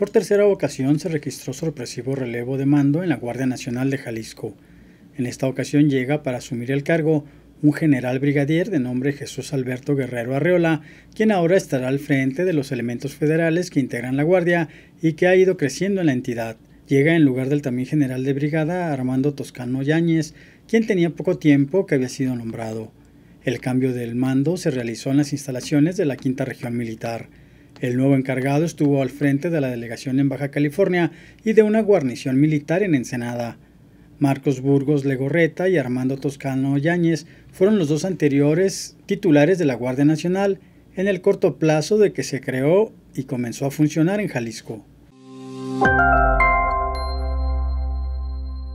Por tercera ocasión se registró sorpresivo relevo de mando en la Guardia Nacional de Jalisco. En esta ocasión llega para asumir el cargo un general brigadier de nombre Jesús Alberto Guerrero Arreola, quien ahora estará al frente de los elementos federales que integran la Guardia y que ha ido creciendo en la entidad. Llega en lugar del también general de brigada Armando Toscano Yáñez, quien tenía poco tiempo que había sido nombrado. El cambio del mando se realizó en las instalaciones de la Quinta Región Militar. El nuevo encargado estuvo al frente de la delegación en Baja California y de una guarnición militar en Ensenada. Marcos Burgos Legorreta y Armando Toscano Yáñez fueron los dos anteriores titulares de la Guardia Nacional en el corto plazo de que se creó y comenzó a funcionar en Jalisco.